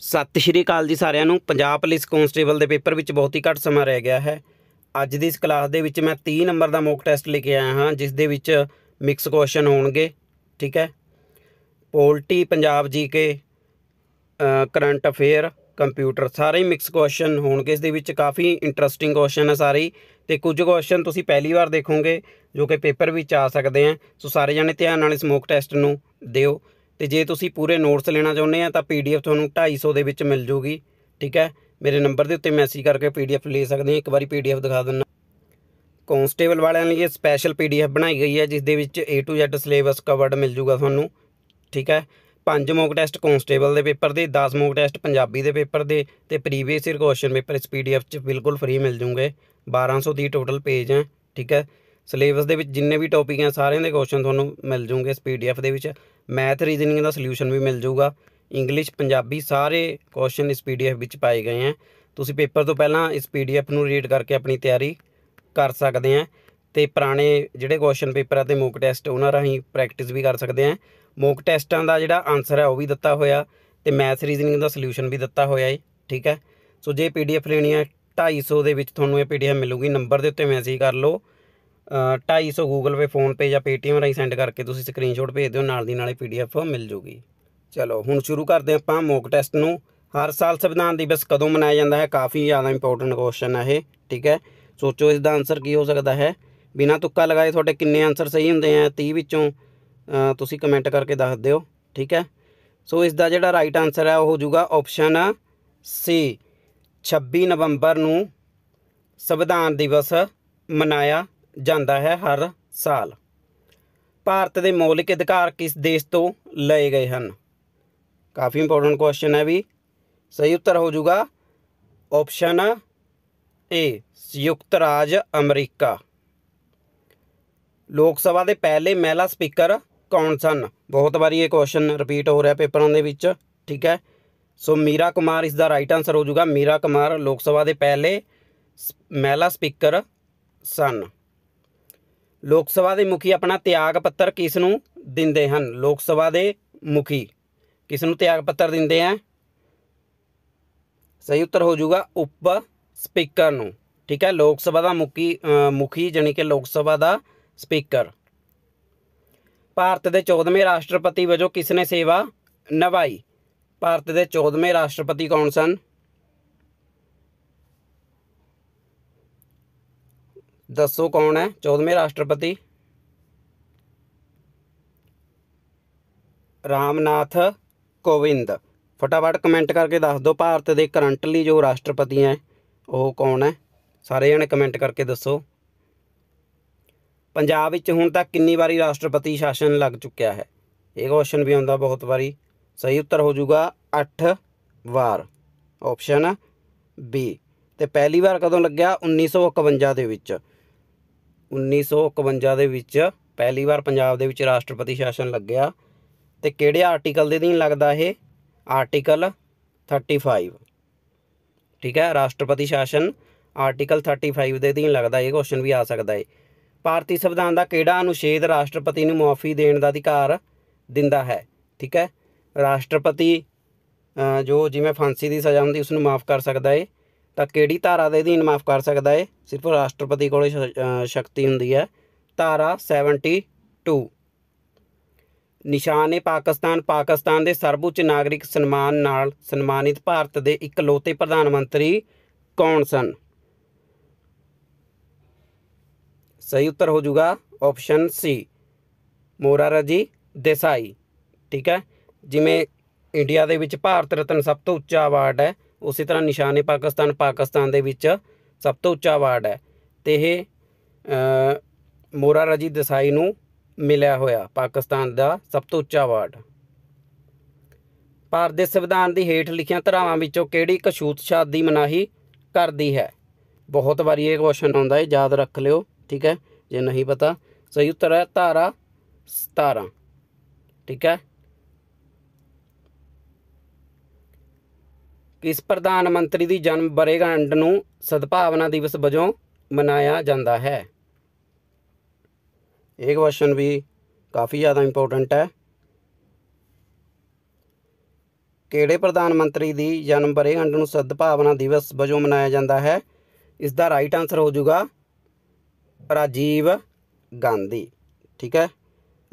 ਸਤਿ ਸ਼੍ਰੀ ਅਕਾਲ ਜੀ ਸਾਰਿਆਂ ਨੂੰ ਪੰਜਾਬ ਪੁਲਿਸ ਕਾਂਸਟੇਬਲ ਦੇ ਪੇਪਰ ਵਿੱਚ ਬਹੁਤ ਹੀ ਘੱਟ ਸਮਾਂ ਰਹਿ ਗਿਆ ਹੈ ਅੱਜ ਦੀ ਇਸ ਕਲਾਸ ਦੇ ਵਿੱਚ ਮੈਂ 30 ਨੰਬਰ ਦਾ ਮੌਕ ਟੈਸਟ ਲੈ ਕੇ ਆਇਆ ਹਾਂ ਜਿਸ ਦੇ ਵਿੱਚ ਮਿਕਸ ਕੁਐਸਚਨ ਹੋਣਗੇ ਠੀਕ ਹੈ polity Punjab GK current affair computer ਸਾਰੇ ਮਿਕਸ ਕੁਐਸਚਨ ਹੋਣਗੇ ਇਸ ਦੇ ਵਿੱਚ ਕਾਫੀ ਇੰਟਰਸਟਿੰਗ ਕੁਐਸਚਨ ਹੈ ਸਾਰੇ ਤੇ ਕੁਝ ਕੁਐਸਚਨ ਤੁਸੀਂ ਪਹਿਲੀ ਵਾਰ ਦੇਖੋਗੇ ਜੋ ਕਿ ਪੇਪਰ ਵਿੱਚ ਆ ਸਕਦੇ ਆ ਸੋ ਸਾਰੇ ਜਣੇ ਧਿਆਨ ਨਾਲ ਇਸ ਮੌਕ ਟੈਸਟ ਨੂੰ ਦਿਓ ਤੇ ਜੇ ਤੁਸੀਂ ਪੂਰੇ ਨੋਟਸ ਲੈਣਾ ਚਾਹੁੰਦੇ ਆ ਤਾਂ ਪੀਡੀਐਫ ਤੁਹਾਨੂੰ 250 ਦੇ ਵਿੱਚ ਮਿਲ ਜੂਗੀ ਠੀਕ ਹੈ ਮੇਰੇ ਨੰਬਰ ਦੇ ਉੱਤੇ ਮੈਸੇਜ ਕਰਕੇ ਪੀਡੀਐਫ ਲੈ ਸਕਦੇ ਆ ਇੱਕ ਵਾਰੀ ਪੀਡੀਐਫ ਦਿਖਾ ਦਿੰਦਾ ਕਨਸਟੇਬਲ ਵਾਲਿਆਂ ਲਈ ਇਹ ਸਪੈਸ਼ਲ ਪੀਡੀਐਫ ਬਣਾਈ ਗਈ ਹੈ ਜਿਸ ਦੇ ਵਿੱਚ A to Z syllabus covered ਮਿਲ ਜੂਗਾ ਤੁਹਾਨੂੰ ਠੀਕ ਹੈ ਪੰਜ ਮੌਕ ਟੈਸਟ ਕਨਸਟੇਬਲ ਦੇ ਪੇਪਰ ਦੇ 10 ਮੌਕ ਟੈਸਟ ਪੰਜਾਬੀ ਦੇ ਪੇਪਰ ਦੇ ਤੇ ਪ੍ਰੀਵੀਅਸ ਇਅਰ ਕੁਐਸਚਨ ਪੇਪਰ ਇਸ ਪੀਡੀਐਫ 'ਚ ਬਿਲਕੁਲ ਫ੍ਰੀ ਮਿਲ ਜੂਗੇ 1200 ਦੀ ਟੋਟਲ ਪੇਜ ਹੈ ਠੀਕ ਹੈ ਸਿਲੇਬਸ ਦੇ ਵਿੱਚ ਜਿੰਨੇ ਵੀ ਟੌਪਿਕ ਹੈ ਸਾਰਿਆਂ ਦੇ ਕੁਐਸਚਨ ਤੁਹਾਨੂੰ ਮਿਲ ਜੂਗੇ ਇਸ ਪੀਡੀਐਫ ਦੇ ਵਿੱਚ ਮੈਥ ਰੀਜ਼ਨਿੰਗ ਦਾ ਸੋਲੂਸ਼ਨ ਵੀ ਮਿਲ ਜਾਊਗਾ ਇੰਗਲਿਸ਼ ਪੰਜਾਬੀ ਸਾਰੇ ਕੁਐਸਚਨ ਇਸ ਪੀਡੀਐਫ ਵਿੱਚ ਪਾਏ ਗਏ ਆ ਤੁਸੀਂ ਪੇਪਰ ਤੋਂ ਪਹਿਲਾਂ ਇਸ ਪੀਡੀਐਫ ਨੂੰ ਰੀਡ ਕਰਕੇ ਆਪਣੀ ਤਿਆਰੀ ਕਰ ਸਕਦੇ ਆ ਤੇ ਪੁਰਾਣੇ ਜਿਹੜੇ ਕੁਐਸਚਨ ਪੇਪਰ ਆ ਤੇ ਮੋਕ ਟੈਸਟ ਉਹਨਾਂ ਰਾਹੀਂ ਪ੍ਰੈਕਟਿਸ ਵੀ ਕਰ ਸਕਦੇ ਆ ਮੋਕ ਟੈਸਟਾਂ ਦਾ ਜਿਹੜਾ ਆਨਸਰ ਹੈ ਉਹ ਵੀ ਦਿੱਤਾ ਹੋਇਆ ਤੇ ਮੈਥ ਰੀਜ਼ਨਿੰਗ ਦਾ ਸੋਲੂਸ਼ਨ ਵੀ ਦਿੱਤਾ ਹੋਇਆ ਹੈ ਠੀਕ ਹੈ ਸੋ ਜੇ ਪੀਡੀਐਫ ਲੈਣੀ ਹੈ 250 ਦੇ ਵਿੱਚ ਤੁਹਾਨੂੰ ਇਹ ਪੀਡੀਐਫ ਮਿਲੂਗੀ ਨੰਬਰ ਦੇ ਉੱਤੇ ਮੈਸੇਜ ਕਰ ਲਓ 250 ਗੂਗਲ ਪੇ ਫੋਨ ਪੇ ਜਾਂ ਪੇਟੀਐਮ ਰਾਹੀਂ ਸੈਂਡ ਕਰਕੇ ਤੁਸੀਂ ਸਕਰੀਨਸ਼ਾਟ ਭੇਜ ਦਿਓ ਨਾਲ ਦੀ ਨਾਲੇ ਪੀਡੀਐਫ ਮਿਲ ਜੂਗੀ ਚਲੋ ਹੁਣ ਸ਼ੁਰੂ ਕਰਦੇ ਆਪਾਂ ਮੌਕ ਟੈਸਟ ਨੂੰ ਹਰ ਸਾਲ ਸੰਵਿਧਾਨ ਦਿਵਸ ਕਦੋਂ ਮਨਾਇਆ ਜਾਂਦਾ ਹੈ ਕਾਫੀ ਜ਼ਿਆਦਾ ਇੰਪੋਰਟੈਂਟ ਕੁਐਸਚਨ ਹੈ ਇਹ ਠੀਕ ਹੈ ਸੋਚੋ ਇਸ ਦਾ ਆਨਸਰ ਕੀ ਹੋ ਸਕਦਾ ਹੈ ਬਿਨਾ ਤੁੱਕਾ ਲਗਾਏ ਤੁਹਾਡੇ ਕਿੰਨੇ ਆਨਸਰ ਸਹੀ ਹੁੰਦੇ ਆ 30 ਵਿੱਚੋਂ ਤੁਸੀਂ ਕਮੈਂਟ ਕਰਕੇ ਦੱਸ ਦਿਓ ਠੀਕ ਹੈ ਸੋ ਇਸ ਦਾ ਜਿਹੜਾ ਰਾਈਟ ਆਨਸਰ ਹੈ ਉਹ ਹੋ ਜਾਊਗਾ ਆਪਸ਼ਨ ਸੀ 26 ਨਵੰਬਰ ਨੂੰ ਸੰਵਿਧਾਨ ਦਿਵਸ ਮਨਾਇਆ ਜਾਂਦਾ ਹੈ ਹਰ ਸਾਲ ਭਾਰਤ ਦੇ ਮੌਲਿਕ ਅਧਿਕਾਰ ਕਿਸ ਦੇਸ਼ ਤੋਂ ਲਏ ਗਏ ਹਨ ਕਾਫੀ ਇੰਪੋਰਟੈਂਟ ਕੁਐਸਚਨ ਹੈ ਵੀ ਸਹੀ ਉੱਤਰ ਹੋ ਜਾਊਗਾ ਆਪਸ਼ਨ ਏ ਸੰਯੁਕਤ ਰਾਜ ਅਮਰੀਕਾ ਲੋਕ ਸਭਾ ਦੇ ਪਹਿਲੇ ਮਹਿਲਾ ਸਪੀਕਰ ਕੌਣ ਸਨ ਬਹੁਤ ਵਾਰੀ ਇਹ ਕੁਐਸਚਨ ਰਿਪੀਟ ਹੋ ਰਿਹਾ ਪੇਪਰਾਂ ਦੇ ਵਿੱਚ ਠੀਕ ਹੈ ਸੋ ਮੀਰਾ ਕੁਮਾਰ ਇਸ ਦਾ ਰਾਈਟ ਆਨਸਰ ਹੋ ਜਾਊਗਾ ਮੀਰਾ ਕੁਮਾਰ ਲੋਕ ਸਭਾ ਦੇ ਪਹਿਲੇ ਮਹਿਲਾ ਸਪੀਕਰ ਸਨ ਲੋਕ ਸਭਾ ਦੇ ਮੁਖੀ ਆਪਣਾ ਤਿਆਗ ਪੱਤਰ ਕਿਸ ਨੂੰ ਦਿੰਦੇ ਹਨ ਲੋਕ ਸਭਾ ਦੇ ਮੁਖੀ ਕਿਸ ਨੂੰ ਤਿਆਗ ਪੱਤਰ ਦਿੰਦੇ ਆ ਸਹੀ ਉੱਤਰ ਹੋ ਜਾਊਗਾ ਉਪ ਸਪੀਕਰ ਨੂੰ ਠੀਕ ਹੈ ਲੋਕ ਸਭਾ ਦਾ ਮੁਖੀ ਮੁਖੀ ਜਾਨੀ ਕਿ ਲੋਕ ਸਭਾ ਦਾ ਸਪੀਕਰ ਭਾਰਤ ਦੇ 14ਵੇਂ ਰਾਸ਼ਟਰਪਤੀ ਵਜੋਂ ਕਿਸ ਨੇ ਸੇਵਾ ਨਿਭਾਈ ਭਾਰਤ ਦੇ 14ਵੇਂ ਰਾਸ਼ਟਰਪਤੀ ਕੌਣ ਸਨ ਦੱਸੋ ਕੌਣ ਹੈ 14ਵੇਂ ਰਾਸ਼ਟਰਪਤੀ ਰਾਮਨਾਥ ਕੋਵਿੰਦ ਫਟਾਫਟ ਕਮੈਂਟ ਕਰਕੇ ਦੱਸ ਦਿਓ ਭਾਰਤ ਦੇ ਕਰੰਟਲੀ ਜੋ ਰਾਸ਼ਟਰਪਤੀ ਹੈ ਉਹ ਕੌਣ ਹੈ ਸਾਰੇ ਜਣੇ ਕਮੈਂਟ ਕਰਕੇ ਦੱਸੋ ਪੰਜਾਬ ਵਿੱਚ ਹੁਣ ਤੱਕ ਕਿੰਨੀ ਵਾਰੀ ਰਾਸ਼ਟਰਪਤੀ ਸ਼ਾਸਨ ਲੱਗ ਚੁੱਕਿਆ ਹੈ ਇਹ ਕੁਐਸਚਨ ਵੀ ਆਉਂਦਾ ਬਹੁਤ ਵਾਰੀ ਸਹੀ ਉੱਤਰ ਹੋ ਜਾਊਗਾ 8 ਵਾਰ ਆਪਸ਼ਨ ਬੀ ਤੇ ਪਹਿਲੀ ਵਾਰ ਕਦੋਂ ਲੱਗਿਆ 1951 ਦੇ ਵਿੱਚ 1951 ਦੇ ਵਿੱਚ ਪਹਿਲੀ ਵਾਰ ਪੰਜਾਬ ਦੇ ਵਿੱਚ ਰਾਸ਼ਟਰਪਤੀ ਸ਼ਾਸਨ ਲੱਗਿਆ ਤੇ ਕਿਹੜੇ ਆਰਟੀਕਲ ਦੇ ਅਧੀਨ ਲੱਗਦਾ ਇਹ ਆਰਟੀਕਲ 35 ਠੀਕ ਹੈ ਰਾਸ਼ਟਰਪਤੀ ਸ਼ਾਸਨ ਆਰਟੀਕਲ 35 ਦੇ ਅਧੀਨ ਲੱਗਦਾ ਇਹ ਕੁਐਸਚਨ ਵੀ ਆ ਸਕਦਾ ਹੈ ਭਾਰਤੀ ਸੰਵਿਧਾਨ ਦਾ ਕਿਹੜਾ ਅਨੁਛੇਦ ਰਾਸ਼ਟਰਪਤੀ ਨੂੰ ਮਾਫੀ ਦੇਣ ਦਾ ਅਧਿਕਾਰ ਦਿੰਦਾ ਹੈ ਠੀਕ ਹੈ ਰਾਸ਼ਟਰਪਤੀ ਜੋ ਜਿਵੇਂ ਫਾਂਸੀ ਦੀ ਸਜ਼ਾ ਹੁੰਦੀ ਉਸ ਨੂੰ ਮਾਫ ਕਰ ਸਕਦਾ ਹੈ ਤਾਂ ਕਿਹੜੀ ਧਾਰਾ ਦੇ ਅਧੀਨ ਮਾਫ ਕਰ ਸਕਦਾ ਹੈ ਸਿਰਫ ਰਾਸ਼ਟਰਪਤੀ ਕੋਲੇ ਸ਼ਕਤੀ ਹੁੰਦੀ ਹੈ ਧਾਰਾ 72 ਨਿਸ਼ਾਨ ਹੈ ਪਾਕਿਸਤਾਨ ਪਾਕਿਸਤਾਨ ਦੇ ਸਰਵਉੱਚ ਨਾਗਰਿਕ ਸਨਮਾਨ ਨਾਲ ਸਨਮਾਨਿਤ ਭਾਰਤ ਦੇ ਇਕਲੌਤੇ ਪ੍ਰਧਾਨ ਮੰਤਰੀ ਕੌਣ ਸਨ ਸਹੀ ਉੱਤਰ ਹੋ ਜਾਊਗਾ ਆਪਸ਼ਨ ਸੀ ਮੋਰਾਰਜੀ ਦੇਸਾਈ ਠੀਕ ਹੈ ਜਿਵੇਂ ਇੰਡੀਆ ਦੇ ਵਿੱਚ ਭਾਰਤ ਰਤਨ ਸਭ ਤੋਂ ਉੱਚਾ ਅਵਾਰਡ ਹੈ ਉਸੇ ਤਰ੍ਹਾਂ ਨਿਸ਼ਾਨੇ ਪਾਕਿਸਤਾਨ ਪਾਕਿਸਤਾਨ ਦੇ ਵਿੱਚ ਸਭ ਤੋਂ ਉੱਚਾ ਅਵਾਰਡ ਹੈ ਤੇ ਇਹ ਮੋਰਾ ਰਜੀ ਦਸਾਈ ਨੂੰ ਮਿਲਿਆ ਹੋਇਆ ਪਾਕਿਸਤਾਨ ਦਾ ਸਭ ਤੋਂ ਉੱਚਾ ਅਵਾਰਡ ਭਾਰਤ ਦੇ ਸੰਵਿਧਾਨ ਦੀ ਹੇਠ ਲਿਖੀਆਂ ਧਾਰਾਵਾਂ ਵਿੱਚੋਂ ਕਿਹੜੀ ਕਸ਼ੂਤ ਛੂਤਛਾਤ ਦੀ ਮਨਾਹੀ ਕਰਦੀ ਹੈ ਬਹੁਤ ਵਾਰੀ ਇਹ ਕੁਐਸਚਨ ਆਉਂਦਾ ਹੈ ਯਾਦ ਰੱਖ ਲਿਓ ਠੀਕ ਹੈ ਜੇ ਨਹੀਂ ਪਤਾ ਸਹੀ ਉੱਤਰ ਹੈ ਧਾਰਾ 17 ਠੀਕ ਹੈ ਇਸ ਪ੍ਰਧਾਨ ਮੰਤਰੀ ਦੀ ਜਨਮ ਬਰੇਗੰਡ ਨੂੰ ਸਦਭਾਵਨਾ ਦਿਵਸ ਵਜੋਂ ਮਨਾਇਆ ਜਾਂਦਾ ਹੈ ਇਹ ਕੁਐਸਚਨ ਵੀ ਕਾਫੀ ਜ਼ਿਆਦਾ ਇੰਪੋਰਟੈਂਟ ਹੈ ਕਿਹੜੇ ਪ੍ਰਧਾਨ ਮੰਤਰੀ ਦੀ ਜਨਮ ਬਰੇਗੰਡ ਨੂੰ ਸਦਭਾਵਨਾ ਦਿਵਸ ਵਜੋਂ ਮਨਾਇਆ ਜਾਂਦਾ ਹੈ ਇਸ ਦਾ ਰਾਈਟ ਆਨਸਰ ਹੋ ਜਾਊਗਾ ਰਾਜੀਵ ਗਾਂਧੀ ਠੀਕ ਹੈ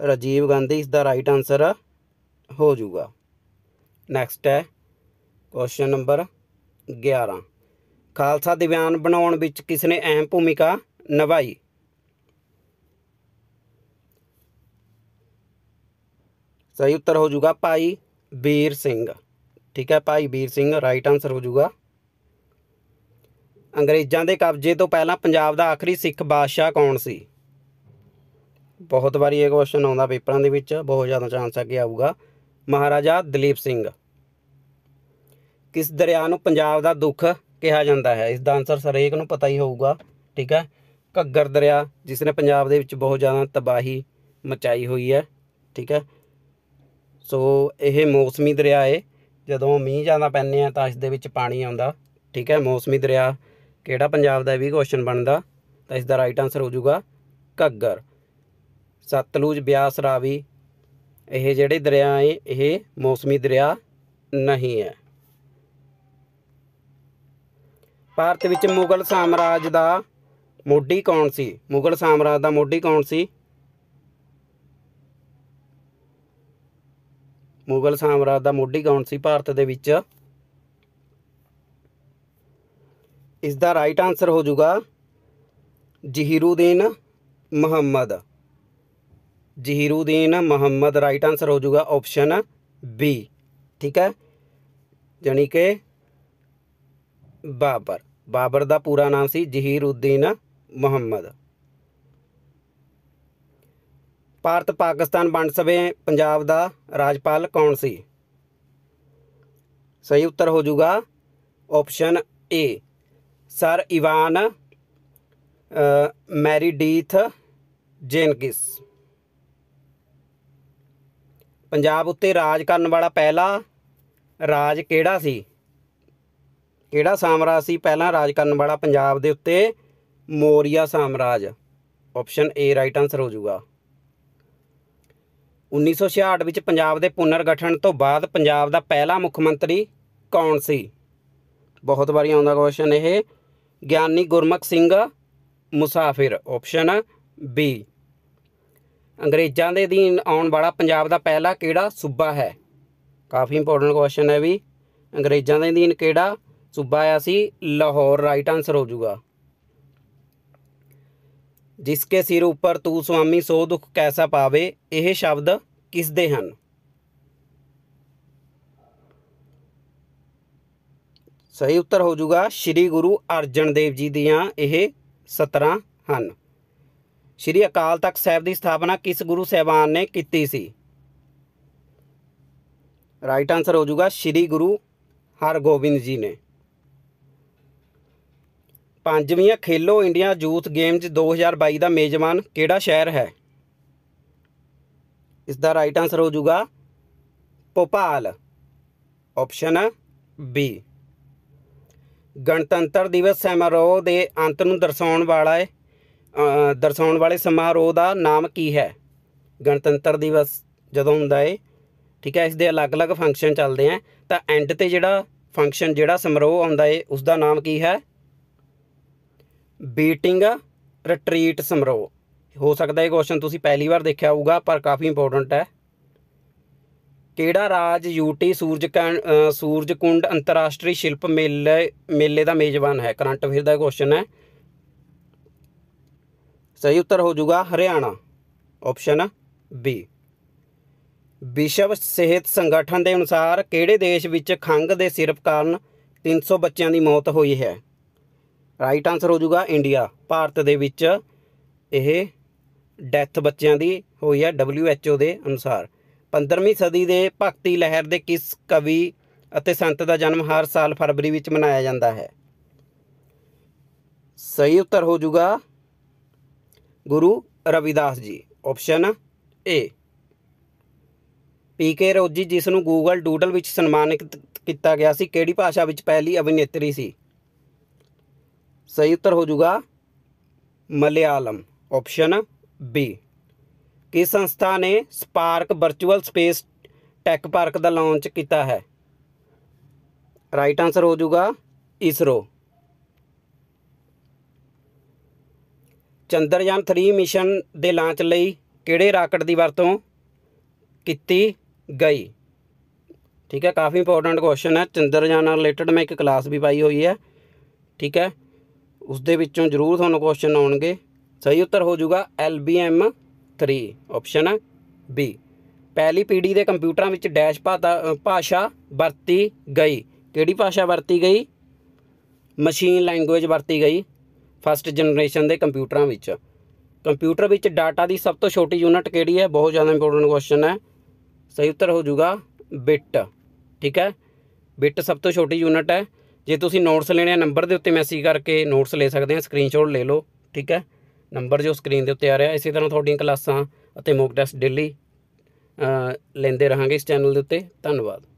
ਰਾਜੀਵ ਗਾਂਧੀ ਇਸ ਦਾ ਰਾਈਟ ਆਨਸਰ ਹੋ ਜਾਊਗਾ ਨੈਕਸਟ ਹੈ ਕੁਐਸਚਨ ਨੰਬਰ 11 ਖਾਲਸਾ ਦਿਵਾਨ ਬਣਾਉਣ ਵਿੱਚ ਕਿਸ ਨੇ ਅਹਿਮ ਭੂਮਿਕਾ ਨਿਭਾਈ ਸਹੀ ਉੱਤਰ ਹੋ ਜਾਊਗਾ ਭਾਈ ਵੀਰ ਸਿੰਘ ਠੀਕ ਹੈ ਭਾਈ ਵੀਰ ਸਿੰਘ ਰਾਈਟ ਆਨਸਰ ਹੋ ਜਾਊਗਾ ਅੰਗਰੇਜ਼ਾਂ ਦੇ ਕਬਜ਼ੇ ਤੋਂ ਪਹਿਲਾਂ ਪੰਜਾਬ ਦਾ ਆਖਰੀ ਸਿੱਖ ਬਾਦਸ਼ਾਹ ਕੌਣ ਸੀ ਬਹੁਤ ਵਾਰੀ ਇਹ ਕੁਐਸਚਨ ਆਉਂਦਾ ਪੇਪਰਾਂ ਦੇ ਵਿੱਚ ਬਹੁਤ ਜ਼ਿਆਦਾ ਚਾਂਸ ਹੈ ਕਿ ਆਊਗਾ ਮਹਾਰਾਜਾ ਦਲੀਪ ਸਿੰਘ ਕਿਸ ਦਰਿਆ ਨੂੰ ਪੰਜਾਬ ਦਾ ਦੁੱਖ ਕਿਹਾ ਜਾਂਦਾ ਹੈ ਇਸ ਦਾ ਆਨਸਰ ਸਰੇਕ ਨੂੰ ਪਤਾ ਹੀ ਹੋਊਗਾ ਠੀਕ ਹੈ ਘੱਗਰ ਦਰਿਆ ਜਿਸ ਨੇ ਪੰਜਾਬ ਦੇ ਵਿੱਚ ਬਹੁਤ ਜ਼ਿਆਦਾ ਤਬਾਹੀ ਮਚਾਈ ਹੋਈ ਹੈ ਠੀਕ ਹੈ ਸੋ ਇਹ ਮੌਸਮੀ ਦਰਿਆ ਹੈ ਜਦੋਂ ਮੀਂਹ ਜ਼ਿਆਦਾ ਪੈਂਦੇ ਆ ਤਾਂ ਇਸ ਦੇ ਵਿੱਚ ਪਾਣੀ ਆਉਂਦਾ ਠੀਕ ਹੈ ਮੌਸਮੀ ਦਰਿਆ ਕਿਹੜਾ ਪੰਜਾਬ ਦਾ ਵੀ ਕੁਐਸਚਨ ਬਣਦਾ ਤਾਂ ਇਸ ਦਾ ਰਾਈਟ ਆਨਸਰ ਹੋ ਜਾਊਗਾ ਘੱਗਰ ਸਤਲੁਜ ਬਿਆਸ ਰਾਵੀ ਇਹ ਜਿਹੜੇ ਦਰਿਆ ਹੈ ਇਹ ਮੌਸਮੀ ਦਰਿਆ ਨਹੀਂ ਹੈ ਭਾਰਤ ਵਿੱਚ ਮੁਗਲ ਸਾਮਰਾਜ ਦਾ ਮੋਢੀ ਕੌਣ ਸੀ ਮੁਗਲ ਸਾਮਰਾਜ ਦਾ ਮੋਢੀ ਕੌਣ ਸੀ ਮੁਗਲ ਸਾਮਰਾਜ ਦਾ ਮੋਢੀ ਕੌਣ ਸੀ ਭਾਰਤ ਦੇ ਵਿੱਚ ਇਸ ਦਾ ਰਾਈਟ ਆਨਸਰ ਹੋ ਜਾਊਗਾ ਜ਼ਹੀਰੂਦੀਨ ਮੁਹੰਮਦ ਜ਼ਹੀਰੂਦੀਨ ਮੁਹੰਮਦ ਰਾਈਟ ਆਨਸਰ ਹੋ ਜਾਊਗਾ ਆਪਸ਼ਨ ਬੀ ਠੀਕ ਹੈ ਜਾਨੀ ਕਿ ਬਾਬਰ ਬਾਬਰ ਦਾ ਪੂਰਾ ਨਾਮ ਸੀ ਜ਼ਹੀਰਉਦੀਨ ਮੁਹੰਮਦ ਭਾਰਤ ਪਾਕਿਸਤਾਨ ਵੰਡ ਸਮੇਂ ਪੰਜਾਬ ਦਾ ਰਾਜਪਾਲ ਕੌਣ ਸੀ ਸਹੀ ਉੱਤਰ ਹੋ ਜਾਊਗਾ option A sir Evan Meredith Jenkins Punjab ਉੱਤੇ ਰਾਜ ਕਰਨ ਵਾਲਾ ਪਹਿਲਾ ਰਾਜ ਕਿਹੜਾ ਸੀ ਕਿਹੜਾ ਸਾਮਰਾਜ ਸੀ ਪਹਿਲਾਂ ਰਾਜ ਕਰਨ ਵਾਲਾ ਪੰਜਾਬ ਦੇ ਉੱਤੇ ਮੋਰੀਆ ਸਾਮਰਾਜ ਆਪਸ਼ਨ ਏ ਰਾਈਟ ਆਨਸਰ ਹੋ ਜਾਊਗਾ 1966 ਵਿੱਚ ਪੰਜਾਬ ਦੇ ਪੁਨਰ ਗਠਨ ਤੋਂ ਬਾਅਦ ਪੰਜਾਬ ਦਾ ਪਹਿਲਾ ਮੁੱਖ ਮੰਤਰੀ ਕੌਣ ਸੀ ਬਹੁਤ ਵਾਰੀ ਆਉਂਦਾ ਕੁਐਸਚਨ ਇਹ ਗਿਆਨੀ ਗੁਰਮਖ ਸਿੰਘ ਮੁਸਾਫਿਰ ਆਪਸ਼ਨ ਬੀ ਅੰਗਰੇਜ਼ਾਂ ਦੇ ਅਧੀਨ ਆਉਣ ਵਾਲਾ ਪੰਜਾਬ ਦਾ ਪਹਿਲਾ ਕਿਹੜਾ ਸੂਬਾ ਹੈ ਕਾਫੀ ਇੰਪੋਰਟੈਂਟ ਕੁਐਸਚਨ ਹੈ ਵੀ ਅੰਗਰੇਜ਼ਾਂ ਦੇ ਅਧੀਨ ਕਿਹੜਾ ਸੂਬਾ ਆਇਆ ਸੀ ਲਾਹੌਰ ਰਾਈਟ ਆਨਸਰ ਹੋ ਜਾਊਗਾ ਜਿਸ ਕੇ ਸਿਰ ਉੱਪਰ ਤੂ ਸੁਆਮੀ ਸੋ ਦੁੱਖ ਕੈਸਾ ਪਾਵੇ ਇਹ ਸ਼ਬਦ ਕਿਸ ਦੇ ਹਨ ਸਹੀ ਉੱਤਰ ਹੋ ਜਾਊਗਾ ਸ੍ਰੀ ਗੁਰੂ ਅਰਜਨ ਦੇਵ ਜੀ ਦੀਆਂ ਇਹ 17 ਹਨ ਸ੍ਰੀ ਅਕਾਲ ਤਖਤ ਸਾਹਿਬ ਦੀ ਸਥਾਪਨਾ ਕਿਸ ਗੁਰੂ ਸਹਿਬਾਨ ਨੇ ਕੀਤੀ ਸੀ ਰਾਈਟ ਆਨਸਰ ਹੋ ਜਾਊਗਾ ਸ੍ਰੀ ਗੁਰੂ ਹਰਗੋਬਿੰਦ ਜੀ ਨੇ ਪੰਜਵੀਆਂ ਖੇਲੋ ਇੰਡੀਆ ਯੂਥ ਗੇਮਜ਼ 2022 ਦਾ ਮੇਜ਼ਬਾਨ ਕਿਹੜਾ ਸ਼ਹਿਰ ਹੈ ਇਸ ਦਾ ਰਾਈਟ ਆਨਸਰ ਹੋ ਜਾਊਗਾ ਪੋਪਾਲ ਆਪਸ਼ਨ ਬੀ ਗਣਤੰਤਰ ਦਿਵਸ ਸਮਾਰੋਹ ਦੇ ਅੰਤ ਨੂੰ ਦਰਸਾਉਣ ਵਾਲਾ ਹੈ ਦਰਸਾਉਣ ਵਾਲੇ ਸਮਾਰੋਹ ਦਾ ਨਾਮ ਕੀ ਹੈ ਗਣਤੰਤਰ ਦਿਵਸ ਜਦੋਂ ਹੁੰਦਾ ਹੈ ਠੀਕ ਹੈ ਇਸ ਦੇ ਅਲੱਗ-ਅਲੱਗ ਫੰਕਸ਼ਨ ਚੱਲਦੇ ਆ ਤਾਂ ਐਂਡ ਤੇ ਜਿਹੜਾ ਫੰਕਸ਼ਨ ਜਿਹੜਾ ਸਮਾਰੋਹ ਆਉਂਦਾ ਹੈ ਉਸ ਦਾ ਨਾਮ ਕੀ ਹੈ ਬੀਟਿੰਗ ਰਿਟਰੀਟ ਸਮਰੋ ਹੋ ਸਕਦਾ ਇਹ ਕੁਐਸਚਨ ਤੁਸੀਂ ਪਹਿਲੀ ਵਾਰ ਦੇਖਿਆ ਹੋਊਗਾ ਪਰ ਕਾਫੀ ਇੰਪੋਰਟੈਂਟ ਹੈ ਕਿਹੜਾ ਰਾਜ ਯੂਟੀ ਸੂਰਜਕੰਡ ਸੂਰਜਕੁੰਡ ਅੰਤਰਰਾਸ਼ਟਰੀ ਸ਼ਿਲਪ ਮੇਲੇ ਮੇਲੇ ਦਾ ਮੇਜ਼ਬਾਨ ਹੈ ਕਰੰਟ ਅਫੇਅਰ ਦਾ ਕੁਐਸਚਨ ਹੈ ਸਹੀ ਉੱਤਰ ਹੋ ਜਾਊਗਾ ਹਰਿਆਣਾ ਆਪਸ਼ਨ ਬੀ ਵਿਸ਼ਵ ਸਿਹਤ ਸੰਗਠਨ ਦੇ ਅਨੁਸਾਰ ਕਿਹੜੇ ਦੇਸ਼ ਵਿੱਚ ਖੰਗ ਦੇ ਸਿਰਫ ਕਾਰਨ 300 ਬੱਚਿਆਂ ਦੀ ਮੌਤ ਹੋਈ ਹੈ ਰਾਈਟ ਆਨਸਰ ਹੋ ਜਾਊਗਾ ਇੰਡੀਆ ਭਾਰਤ ਦੇ ਵਿੱਚ ਇਹ ਡੈਥ ਬੱਚਿਆਂ ਦੀ ਹੋਈ ਹੈ WHO ਦੇ ਅਨੁਸਾਰ 15ਵੀਂ ਸਦੀ ਦੇ ਭਗਤੀ ਲਹਿਰ ਦੇ ਕਿਸ ਕਵੀ ਅਤੇ ਸੰਤ ਦਾ ਜਨਮ ਹਰ ਸਾਲ ਫਰਵਰੀ ਵਿੱਚ ਮਨਾਇਆ ਜਾਂਦਾ ਹੈ ਸਹੀ ਉੱਤਰ ਹੋ ਜਾਊਗਾ ਗੁਰੂ ਰਵਿਦਾਸ ਜੀ ਆਪਸ਼ਨ ਏ ਪੀਕੇ ਰੋਜੀ ਜਿਸ ਨੂੰ ਗੂਗਲ ਡੂਡਲ ਵਿੱਚ ਸਨਮਾਨਿਤ ਕੀਤਾ ਗਿਆ ਸੀ ਕਿਹੜੀ ਭਾਸ਼ਾ ਵਿੱਚ ਪਹਿਲੀ ਅਭਿਨੇਤਰੀ ਸੀ ਸਹੀ ਉੱਤਰ ਹੋ ਜਾਊਗਾ ਮਲਿਆਲਮ ਆਪਸ਼ਨ ਬੀ ਕਿਸ ਸੰਸਥਾ ਨੇ spark virtual space tech park ਦਾ ਲਾਂਚ ਕੀਤਾ ਹੈ ਰਾਈਟ ਆਨਸਰ ਹੋ ਜਾਊਗਾ ਇਸਰੋ ਚੰਦਰਯਾਨ 3 ਮਿਸ਼ਨ ਦੇ ਲਾਂਚ ਲਈ ਕਿਹੜੇ ਰਾਕਟ ਦੀ ਵਰਤੋਂ ਕੀਤੀ ਗਈ ਠੀਕ ਹੈ ਕਾਫੀ ਇੰਪੋਰਟੈਂਟ ਕੁਐਸਚਨ ਹੈ ਚੰਦਰਯਾਨ ਨਾਲ ਰਿਲੇਟਡ ਮੈਂ ਇੱਕ ਕਲਾਸ ਵੀ ਪਾਈ ਹੋਈ ਹੈ ਠੀਕ ਹੈ ਉਸ ਦੇ ਵਿੱਚੋਂ ਜ਼ਰੂਰ ਤੁਹਾਨੂੰ ਕੁਐਸਚਨ ਆਉਣਗੇ ਸਹੀ ਉੱਤਰ ਹੋ ਜਾਊਗਾ LBM 3 ਆਪਸ਼ਨ ਹੈ B ਪਹਿਲੀ ਪੀੜੀ ਦੇ ਕੰਪਿਊਟਰਾਂ ਵਿੱਚ ਡੈਸ਼ ਭਾਸ਼ਾ ਵਰਤੀ ਗਈ ਕਿਹੜੀ ਭਾਸ਼ਾ ਵਰਤੀ ਗਈ ਮਸ਼ੀਨ ਲੈਂਗੁਏਜ ਵਰਤੀ ਗਈ ਫਸਟ ਜਨਰੇਸ਼ਨ ਦੇ ਕੰਪਿਊਟਰਾਂ ਵਿੱਚ ਕੰਪਿਊਟਰ ਵਿੱਚ ਡਾਟਾ ਦੀ ਸਭ ਤੋਂ ਛੋਟੀ ਯੂਨਿਟ ਕਿਹੜੀ ਹੈ ਬਹੁਤ ਜ਼ਿਆਦਾ ਇੰਪੋਰਟੈਂਟ ਕੁਐਸਚਨ ਹੈ ਸਹੀ ਉੱਤਰ ਹੋ ਜਾਊਗਾ ਬਿਟ ਠੀਕ ਹੈ ਬਿਟ ਸਭ ਤੋਂ ਛੋਟੀ ਯੂਨਿਟ ਹੈ ਜੇ ਤੁਸੀਂ ਨੋਟਸ ਲੈਣੇ ਆ ਨੰਬਰ ਦੇ ਉੱਤੇ ਮੈਸੇਜ ਕਰਕੇ ਨੋਟਸ ਲੈ ਸਕਦੇ ਆ ਸਕਰੀਨਸ਼ਾਟ ਲੈ ਲਓ ਠੀਕ ਹੈ ਨੰਬਰ ਜੋ ਸਕਰੀਨ ਦੇ ਉੱਤੇ ਆ ਰਿਹਾ ਇਸੇ ਤਰ੍ਹਾਂ ਤੁਹਾਡੀਆਂ ਕਲਾਸਾਂ ਅਤੇ ਮੋਕ ਟੈਸਟ ਡੇਲੀ ਲੈਂਦੇ ਰਹਾਂਗੇ ਇਸ ਚੈਨਲ ਦੇ ਉੱਤੇ ਧੰਨਵਾਦ